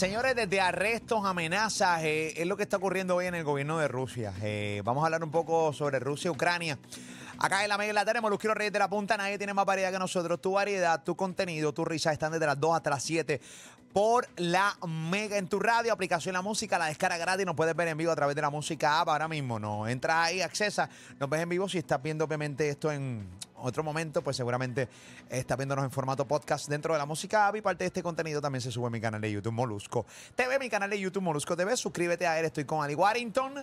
Señores, desde arrestos, amenazas, eh, es lo que está ocurriendo hoy en el gobierno de Rusia. Eh, vamos a hablar un poco sobre Rusia, y Ucrania. Acá en la media de la tarde, Molusquero Reyes de la Punta, nadie tiene más variedad que nosotros. Tu variedad, tu contenido, tu risa están desde las 2 hasta las 7 por la Mega en tu radio, aplicación La Música, la descarga gratis, nos puedes ver en vivo a través de la Música App ahora mismo, no entra ahí, accesa, nos ves en vivo, si estás viendo obviamente esto en otro momento, pues seguramente estás viéndonos en formato podcast dentro de la Música App y parte de este contenido también se sube a mi canal de YouTube Molusco TV, mi canal de YouTube Molusco TV, suscríbete a él, estoy con Ali Warrington.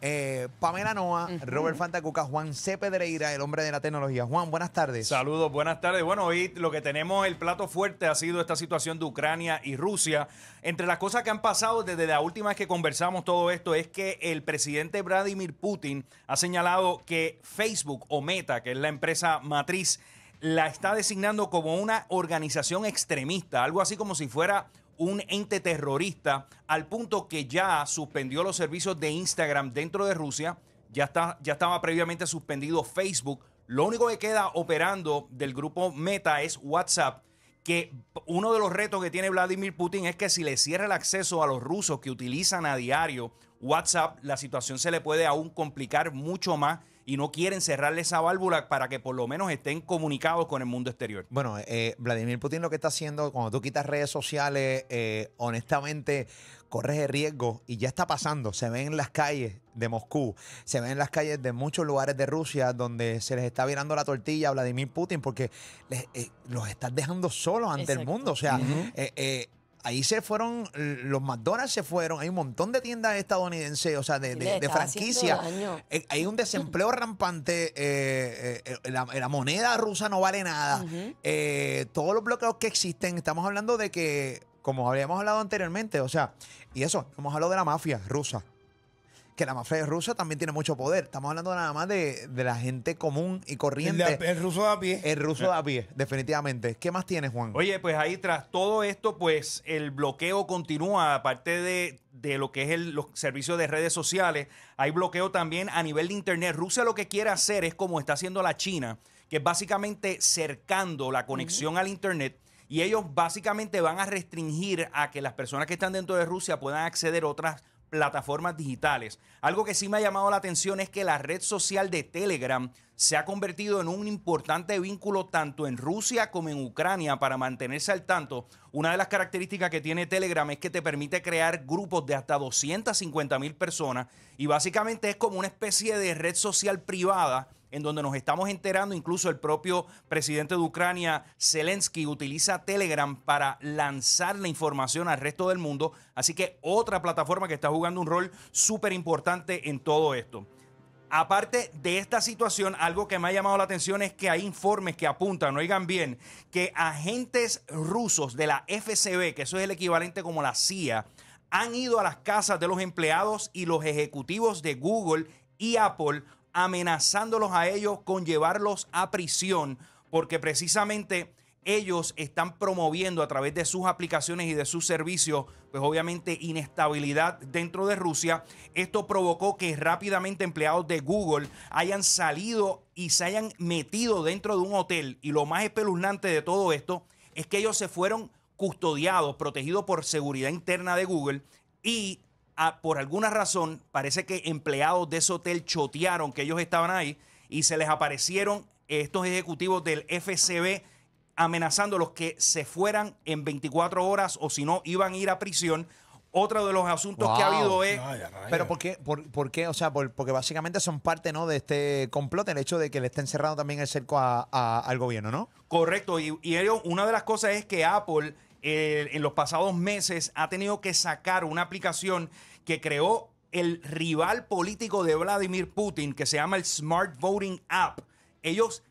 Eh, Pamela Noa, Robert Fantacuca, Juan C. Pedreira, el hombre de la tecnología. Juan, buenas tardes. Saludos, buenas tardes. Bueno, hoy lo que tenemos, el plato fuerte ha sido esta situación de Ucrania y Rusia. Entre las cosas que han pasado desde la última vez que conversamos todo esto es que el presidente Vladimir Putin ha señalado que Facebook o Meta, que es la empresa matriz, la está designando como una organización extremista, algo así como si fuera un ente terrorista al punto que ya suspendió los servicios de Instagram dentro de Rusia, ya, está, ya estaba previamente suspendido Facebook, lo único que queda operando del grupo Meta es WhatsApp, que uno de los retos que tiene Vladimir Putin es que si le cierra el acceso a los rusos que utilizan a diario WhatsApp, la situación se le puede aún complicar mucho más y no quieren cerrarle esa válvula para que por lo menos estén comunicados con el mundo exterior. Bueno, eh, Vladimir Putin lo que está haciendo cuando tú quitas redes sociales, eh, honestamente, corres el riesgo y ya está pasando. Se ven en las calles de Moscú, se ven en las calles de muchos lugares de Rusia donde se les está virando la tortilla a Vladimir Putin porque eh, los estás dejando solos ante el mundo. O sea, ahí se fueron, los McDonald's se fueron, hay un montón de tiendas estadounidenses, o sea, de, franquicias, franquicia. Eh, hay un desempleo rampante, eh, eh, la, moneda rusa no vale nada. todos los bloqueos que existen, estamos hablando de que, como habíamos hablado anteriormente, o sea, y eso, hemos hablado de la mafia rusa que la mafia Rusia también tiene mucho poder. Estamos hablando nada más de, la gente común y corriente. El, ruso de a pie. El ruso de a pie, definitivamente. ¿Qué más tienes, Juan? Oye, pues ahí tras todo esto, pues el bloqueo continúa, aparte de, lo que es los servicios de redes sociales, hay bloqueo también a nivel de Internet. Rusia lo que quiere hacer es como está haciendo la China, que es básicamente cercando la conexión al Internet y ellos básicamente van a restringir a que las personas que están dentro de Rusia puedan acceder a otras plataformas digitales. Algo que sí me ha llamado la atención es que la red social de Telegram se ha convertido en un importante vínculo tanto en Rusia como en Ucrania para mantenerse al tanto. Una de las características que tiene Telegram es que te permite crear grupos de hasta 250 mil personas y básicamente es como una especie de red social privada en donde nos estamos enterando, incluso el propio presidente de Ucrania, Zelensky, utiliza Telegram para lanzar la información al resto del mundo. Así que otra plataforma que está jugando un rol súper importante en todo esto. Aparte de esta situación, algo que me ha llamado la atención es que hay informes que apuntan, oigan bien, que agentes rusos de la FCB, que eso es el equivalente como la CIA, han ido a las casas de los empleados y los ejecutivos de Google y Apple amenazándolos a ellos con llevarlos a prisión, porque precisamente ellos están promoviendo a través de sus aplicaciones y de sus servicios, pues obviamente inestabilidad dentro de Rusia. Esto provocó que rápidamente empleados de Google hayan salido y se hayan metido dentro de un hotel. Y lo más espeluznante de todo esto es que ellos se fueron custodiados, protegidos por seguridad interna de Google y por alguna razón, parece que empleados de ese hotel chotearon que ellos estaban ahí y se les aparecieron estos ejecutivos del FCB amenazándolos que se fueran en 24 horas o si no iban a ir a prisión. Otro de los asuntos que ha habido es... Pero ¿por qué? Por, qué? O sea, porque básicamente son parte ¿no? de este complot, el hecho de que le estén cerrando también el cerco al gobierno, ¿no? Correcto. Y, y ellos, una de las cosas es que Apple eh, en los pasados meses ha tenido que sacar una aplicación que creó el rival político de Vladimir Putin, que se llama el Smart Voting App. Ellos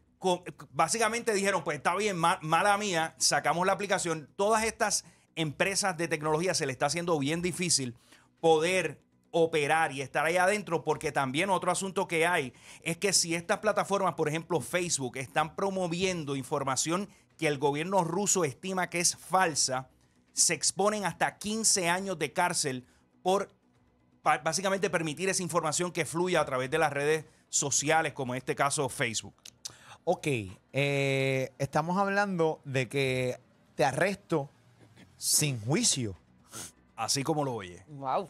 básicamente dijeron, pues está bien, mala mía, sacamos la aplicación. Todas estas empresas de tecnología se le está haciendo bien difícil poder operar y estar ahí adentro, porque también otro asunto que hay es que si estas plataformas, por ejemplo Facebook, están promoviendo información que el gobierno ruso estima que es falsa, se exponen hasta 15 años de cárcel por básicamente permitir esa información que fluya a través de las redes sociales, como en este caso Facebook. Ok, eh, estamos hablando de que te arresto sin juicio. Así como lo oye. Wow.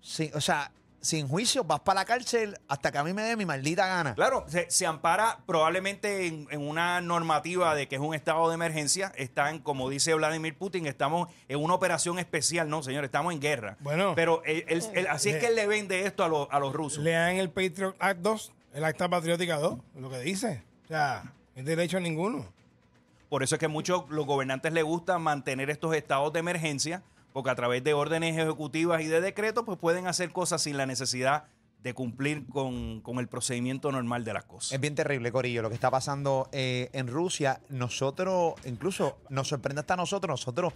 Sí, o sea, sin juicio, vas para la cárcel hasta que a mí me dé mi maldita gana. Claro, se, ampara probablemente en, una normativa de que es un estado de emergencia. Están, como dice Vladimir Putin, estamos en una operación especial, no, señor, estamos en guerra. Bueno. Pero así es que él le vende esto a, los rusos. Lean el Patriot Act 2, el Acta Patriótica 2, lo que dice. O sea, es derecho a ninguno. Por eso es que muchos los gobernantes les gusta mantener estos estados de emergencia porque a través de órdenes ejecutivas y de decretos, pues pueden hacer cosas sin la necesidad de cumplir con, el procedimiento normal de las cosas. Es bien terrible, Corillo, lo que está pasando eh, en Rusia. Nosotros, incluso nos sorprende hasta nosotros, nosotros...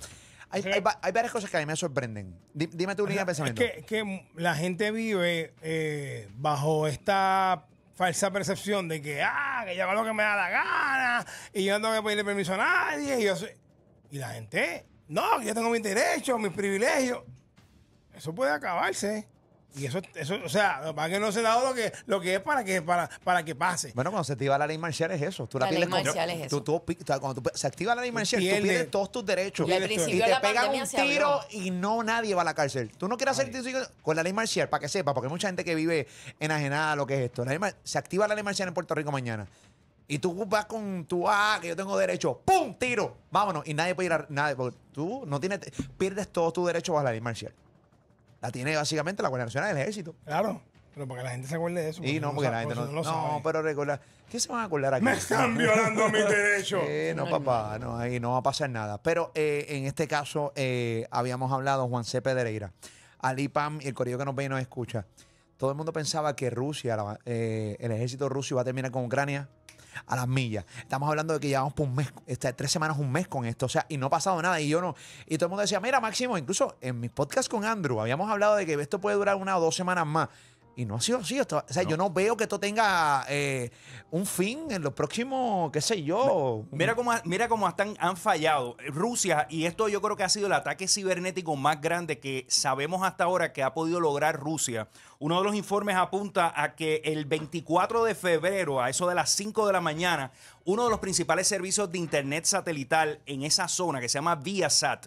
Hay, varias cosas que a mí me sorprenden. Dime tu línea de pensamiento. Es que, la gente vive eh, bajo esta falsa percepción de que, ah, que yo hago lo que me da la gana y yo no tengo que pedirle permiso a nadie. yo y la gente no, yo tengo mis derechos, mis privilegios. Eso puede acabarse. Y eso, eso o sea, para que no se ha dado lo que, lo que es para que, para, para que pase. Bueno, cuando se activa la ley marcial es eso. Tú la, ley es eso. cuando se activa la ley marcial, tú pierdes. todos tus derechos. Y te pegan un tiro y no nadie va a la cárcel. Tú no quieres hacer con la ley marcial, para que sepa, porque hay mucha gente que vive enajenada a lo que es esto. se activa la ley marcial en Puerto Rico mañana. Y tú vas con tu, ah, que yo tengo derecho, ¡pum! Tiro, vámonos. Y nadie puede ir a nadie, porque tú no tienes, pierdes todos tus derechos bajo la ley marcial. La tiene básicamente la Guardia Nacional del Ejército. Claro. Pero para que la gente se acuerde de eso. Y no, porque la gente no, lo sabe. No, pero recordar. ¿Qué se van a acordar aquí? Me están violando mis derechos. Eh, no, papá, no, ahí no va a pasar nada. Pero eh, en este caso, eh, habíamos hablado, Juan C. Pedreira, Ali Pam y el correo que nos ve y nos escucha. Todo el mundo pensaba que Rusia, eh, el ejército ruso iba a terminar con Ucrania a las millas. Estamos hablando de que llevamos por un mes, este, tres semanas, un mes con esto, o sea, y no ha pasado nada. Y yo no. Y todo el mundo decía, mira, Máximo, incluso en mis podcasts con Andrew habíamos hablado de que esto puede durar una o dos semanas más. Y no ha sido así. o sea, yo no veo que esto tenga eh, un fin en los próximos, qué sé yo. Mira cómo, mira han fallado. Rusia, y esto yo creo que ha sido el ataque cibernético más grande que sabemos hasta ahora que ha podido lograr Rusia. Uno de los informes apunta a que el 24 de febrero, a eso de las 5 de la mañana, uno de los principales servicios de Internet satelital en esa zona, que se llama ViaSat,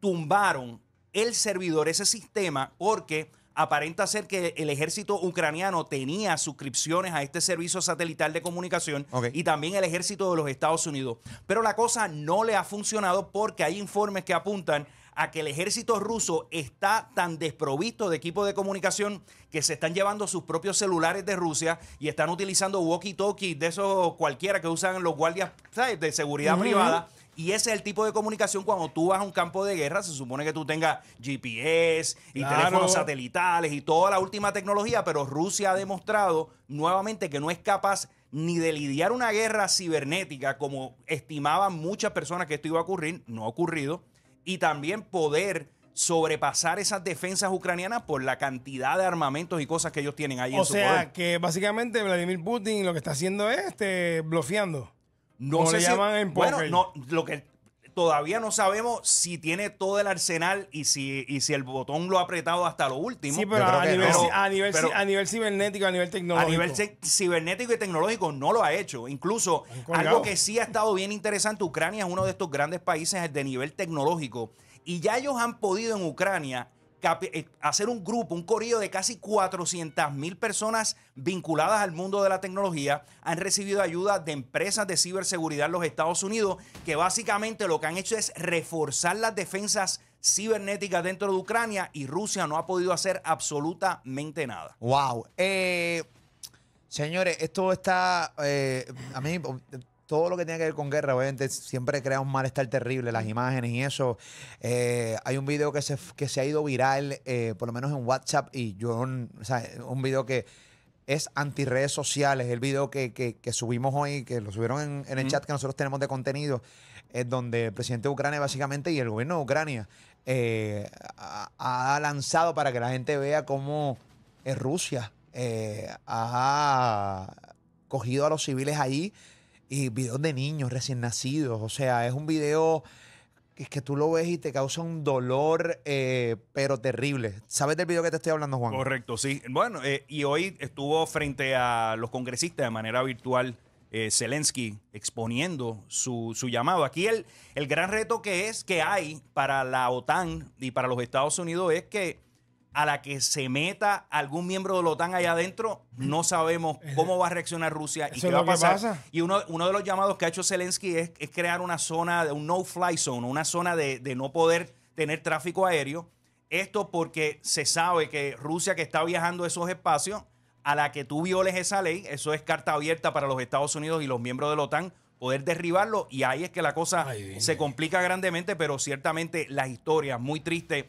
tumbaron el servidor, ese sistema, porque aparenta ser que el ejército ucraniano tenía suscripciones a este servicio satelital de comunicación y también el ejército de los Estados Unidos. Pero la cosa no le ha funcionado porque hay informes que apuntan a que el ejército ruso está tan desprovisto de equipo de comunicación que se están llevando sus propios celulares de Rusia y están utilizando walkie-talkie de esos cualquiera que usan los guardias de seguridad privada y ese es el tipo de comunicación cuando tú vas a un campo de guerra, se supone que tú tengas GPS y teléfonos satelitales y toda la última tecnología, pero Rusia ha demostrado nuevamente que no es capaz ni de lidiar una guerra cibernética como estimaban muchas personas que esto iba a ocurrir, no ha ocurrido, y también poder sobrepasar esas defensas ucranianas por la cantidad de armamentos y cosas que ellos tienen ahí en su O sea, que básicamente Vladimir Putin lo que está haciendo es este, blofeando. No, no llaman en Bueno, no, lo que todavía no sabemos si tiene todo el arsenal y si, si el botón lo ha apretado hasta lo último. Sí, a nivel, a, nivel, a nivel, cibernético, a nivel tecnológico. A nivel cibernético y tecnológico no lo ha hecho. Incluso algo que sí ha estado bien interesante, Ucrania es uno de estos grandes países de nivel tecnológico y ya ellos han podido en Ucrania eh, hacer un grupo, un corrido de casi 400 mil personas vinculadas al mundo de la tecnología han recibido ayuda de empresas de ciberseguridad en los Estados Unidos, que básicamente lo que han hecho es reforzar las defensas cibernéticas dentro de Ucrania y Rusia no ha podido hacer absolutamente nada. ¡Wow! Eh, señores, esto está. Eh, a mí todo lo que tiene que ver con guerra, obviamente, siempre crea un malestar terrible, las imágenes y eso. Eh, hay un video que se, ha ido viral, eh, por lo menos en WhatsApp, y yo, un, o sea, un video que es anti redes sociales, el video que, subimos hoy, que lo subieron en, el chat que nosotros tenemos de contenido, es donde el presidente de Ucrania básicamente y el gobierno de Ucrania eh, ha, ha, lanzado para que la gente vea cómo Rusia ha cogido a los civiles ahí y videos de niños recién nacidos. O sea, es un video que, que tú lo ves y te causa un dolor, eh, pero terrible. ¿Sabes del video que te estoy hablando, Juan? Correcto, sí. Bueno, eh, y hoy estuvo frente a los congresistas de manera virtual. Eh, Zelensky exponiendo su, su, llamado. Aquí el, el gran reto que es que hay para la OTAN y para los Estados Unidos es que a la que se meta algún miembro de la OTAN allá adentro, no sabemos cómo va a reaccionar Rusia y qué va a pasar. Y uno, uno, de los llamados que ha hecho Zelensky es, crear una zona, de un no-fly zone, una zona de, no poder tener tráfico aéreo. Esto porque se sabe que Rusia que está viajando esos espacios, a la que tú violes esa ley, eso es carta abierta para los Estados Unidos y los miembros de la OTAN poder derribarlo y ahí es que la cosa se complica grandemente, pero ciertamente la historia muy triste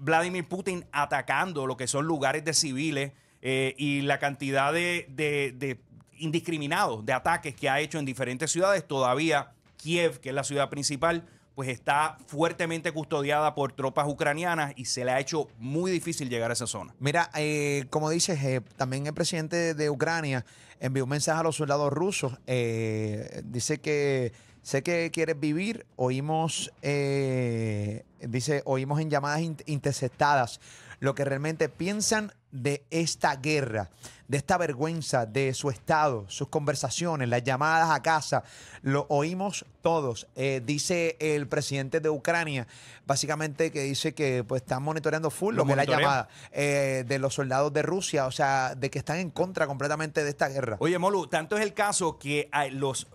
Vladimir Putin atacando lo que son lugares de civiles eh, y la cantidad de, indiscriminados de ataques que ha hecho en diferentes ciudades. Todavía Kiev, que es la ciudad principal, pues está fuertemente custodiada por tropas ucranianas y se le ha hecho muy difícil llegar a esa zona. Mira, eh, como dices, eh, también el presidente de Ucrania envió un mensaje a los soldados rusos. dice que Sé que quieres vivir. Oímos, eh, dice, oímos en llamadas interceptadas lo que realmente piensan de esta guerra, de esta vergüenza, de su estado, sus conversaciones, las llamadas a casa. Lo oímos todos. Eh, dice el presidente de Ucrania, básicamente que dice que pues, están monitoreando full lo, que es la llamada eh, de los soldados de Rusia, o sea, de que están en contra completamente de esta guerra. Oye, Molu, tanto es el caso que ah, los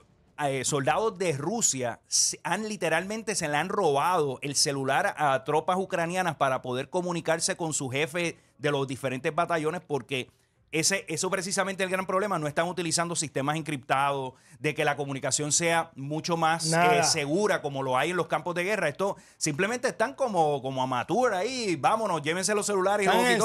eh, soldados de Rusia han literalmente se le han robado el celular a tropas ucranianas para poder comunicarse con su jefe de los diferentes batallones porque ese, eso precisamente es el gran problema. No están utilizando sistemas encriptados, de que la comunicación sea mucho más eh, segura como lo hay en los campos de guerra. Esto simplemente están como, como amateur ahí. Vámonos, llévense los celulares y, vamos, a, ver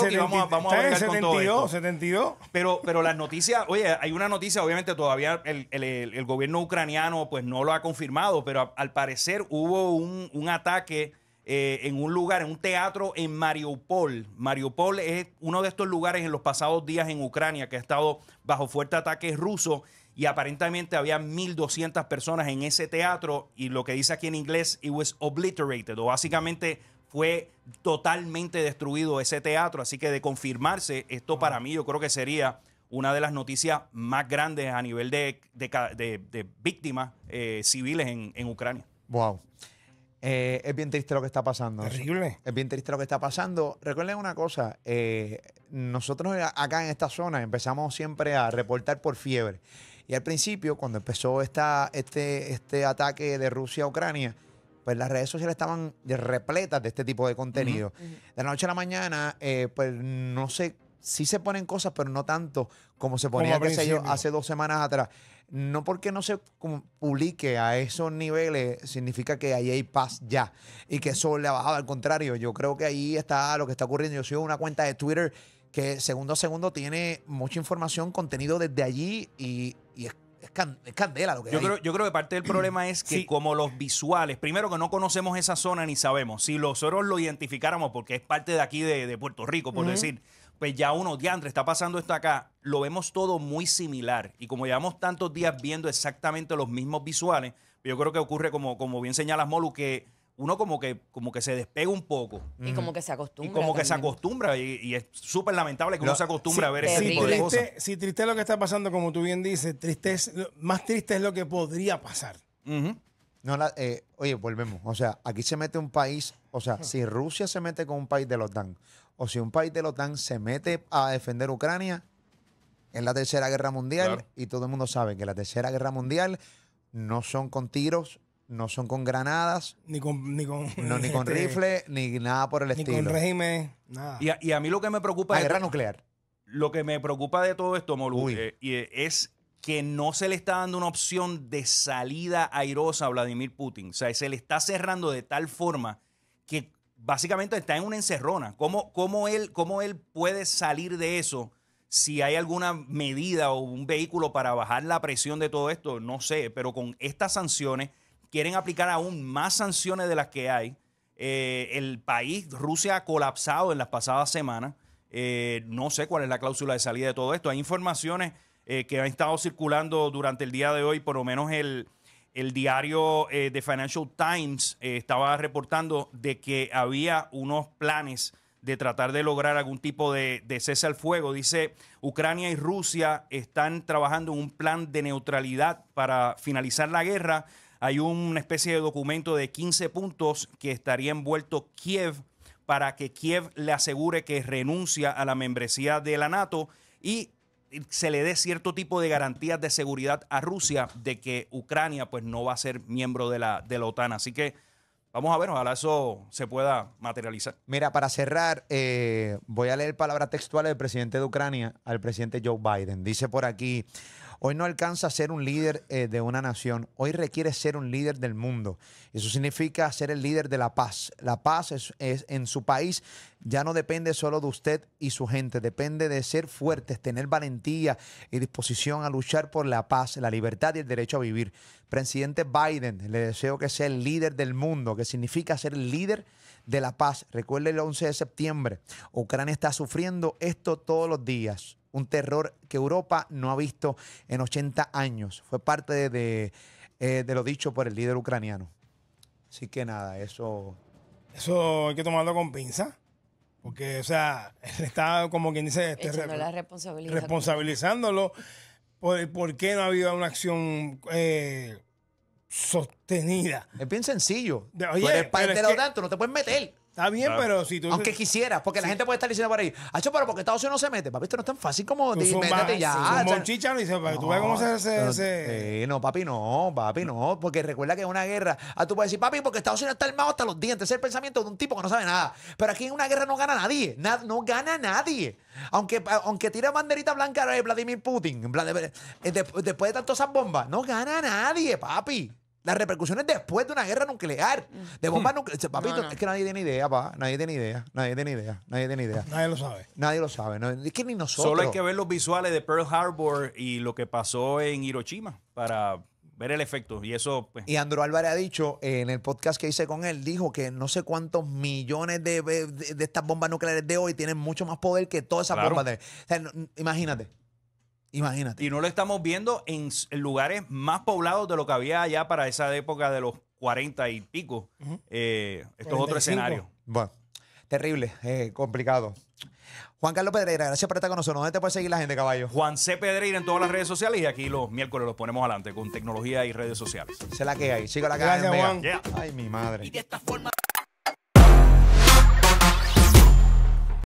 con todo esto. Pero, pero las noticias, oye, hay una noticia, obviamente todavía el, gobierno ucraniano pues no lo ha confirmado, pero al parecer hubo un, un ataque eh, en un lugar, en un teatro en Mariupol. Mariupol es uno de estos lugares en los pasados días en Ucrania que ha estado bajo fuerte ataque ruso y aparentemente había 1.200 personas en ese teatro y lo que dice aquí en inglés, it was obliterated o básicamente fue totalmente destruido ese teatro. Así que de confirmarse, esto para mí yo creo que sería una de las noticias más grandes a nivel de, víctimas eh, civiles en, en Ucrania. Wow. Eh, es bien triste lo que está pasando. Terrible. Es bien triste lo que está pasando. Recuerden una cosa, eh, nosotros acá en esta zona empezamos siempre a reportar por fiebre. Y al principio, cuando empezó esta, este, este ataque de Rusia a Ucrania, pues las redes sociales estaban repletas de este tipo de contenido. De la noche a la mañana, eh, pues no sé, sí se ponen cosas, pero no tanto como se ponía, hace dos semanas atrás no porque no se publique a esos niveles significa que ahí hay paz ya y que eso le ha bajado. Al contrario, yo creo que ahí está lo que está ocurriendo. Yo sigo una cuenta de Twitter que segundo a segundo tiene mucha información, contenido desde allí y, es, candela lo que yo Creo, yo creo que parte del problema es que como los visuales, primero que no conocemos esa zona ni sabemos, si nosotros lo identificáramos porque es parte de aquí de, Puerto Rico, por decir pues ya uno, diantre, está pasando esto acá, lo vemos todo muy similar. Y como llevamos tantos días viendo exactamente los mismos visuales, pues yo creo que ocurre, como, como bien señalas, Molu, que uno como que, como que se despega un poco. Y como que se acostumbra. Y como que se acostumbra. Y, es súper lamentable que no, uno se acostumbra a ver ese tipo de cosas. Si triste es lo que está pasando, como tú bien dices, triste más triste es lo que podría pasar. No, la, eh, oye, volvemos. O sea, aquí se mete un país, o sea, si Rusia se mete con un país de la OTAN, o si un país de la OTAN se mete a defender Ucrania, en la Tercera Guerra Mundial, y todo el mundo sabe que la Tercera Guerra Mundial no son con tiros, no son con granadas, ni con, ni con, ni este, rifle, ni nada por el estilo. Ni con régimen, nada. Y a, y a, mí lo que me preocupa... La guerra nuclear. Lo que me preocupa de todo esto, Molu, eh, y es que no se le está dando una opción de salida airosa a Vladimir Putin. O sea, se le está cerrando de tal forma que básicamente está en una encerrona. ¿Cómo, cómo él, cómo él puede salir de eso? Si hay alguna medida o un vehículo para bajar la presión de todo esto, no sé, pero con estas sanciones quieren aplicar aún más sanciones de las que hay. Eh, el país, Rusia, ha colapsado en las pasadas semanas. Eh, no sé cuál es la cláusula de salida de todo esto. Hay informaciones eh, que han estado circulando durante el día de hoy, por lo menos el, el diario de eh, The Financial Times eh, estaba reportando de que había unos planes de tratar de lograr algún tipo de, de, cese al fuego. Dice, Ucrania y Rusia están trabajando en un plan de neutralidad para finalizar la guerra. Hay una especie de documento de 15 puntos que estaría envuelto Kiev para que Kiev le asegure que renuncia a la membresía de la NATO y se le dé cierto tipo de garantías de seguridad a Rusia de que Ucrania pues no va a ser miembro de la, de la OTAN. Así que vamos a ver, ojalá eso se pueda materializar. Mira, para cerrar, eh, voy a leer palabras textuales del presidente de Ucrania al presidente Joe Biden. Dice por aquí, Hoy no alcanza a ser un líder eh, de una nación, hoy requiere ser un líder del mundo. Eso significa ser el líder de la paz. La paz en su país ya no depende solo de usted y su gente, depende de ser fuertes, tener valentía y disposición a luchar por la paz, la libertad y el derecho a vivir. Presidente Biden, le deseo que sea el líder del mundo, que significa ser el líder de la paz. Recuerde el 11 de septiembre, Ucrania está sufriendo esto todos los días un terror que Europa no ha visto en 80 años. Fue parte eh, de, lo dicho por el líder ucraniano. Así que nada, eso... Eso hay que tomarlo con pinza. Porque, o sea, él está como quien dice... Este, responsabilizándolo por, por, qué no ha habido una acción eh, sostenida. Es bien sencillo. de no te puedes meter. Está bien, pero si tú. Aunque quisieras, porque la gente puede estar diciendo por ahí, Hacho, pero porque Estados Unidos no se mete. Papi, esto no es tan fácil como de ya. no, tú ves cómo se. Eh, no, papi, no, papi, no. Porque recuerda que es una guerra. Ah, tú puedes decir, papi, porque Estados Unidos está armado hasta los dientes. Ese es el pensamiento de un tipo que no sabe nada. Pero aquí en una guerra no gana nadie. no gana nadie. Aunque, aunque tire banderita blanca eh, Vladimir Putin, eh, después de tantas esas bombas, no gana nadie, papi. Las repercusiones después de una guerra nuclear, de bombas hmm. nucleares. Papito, es que nadie tiene idea, pa. Nadie tiene idea. Nadie tiene idea. Nadie tiene idea. Nadie lo sabe. Nadie lo sabe. es que ni nosotros. Solo hay que ver los visuales de Pearl Harbor y lo que pasó en Hiroshima para ver el efecto. Y eso, pues. Y Andro Álvarez ha dicho, en el podcast que hice con él, dijo que no sé cuántos millones de, estas bombas nucleares de hoy tienen mucho más poder que todas esas bombas de... o sea, imagínate. Imagínate. Y no lo estamos viendo en lugares más poblados de lo que había allá para esa época de los 40 y pico. Eh, esto es otro escenario. Bueno, terrible, eh, complicado. Juan Carlos Pedreira, gracias por estar con nosotros. ¿Dónde te puede seguir la gente, caballo? Juan C. Pedreira en todas las redes sociales y aquí los miércoles los ponemos adelante con tecnología y redes sociales. Se la que hay, sigo la que hay. Ay, mi madre. Y de esta forma...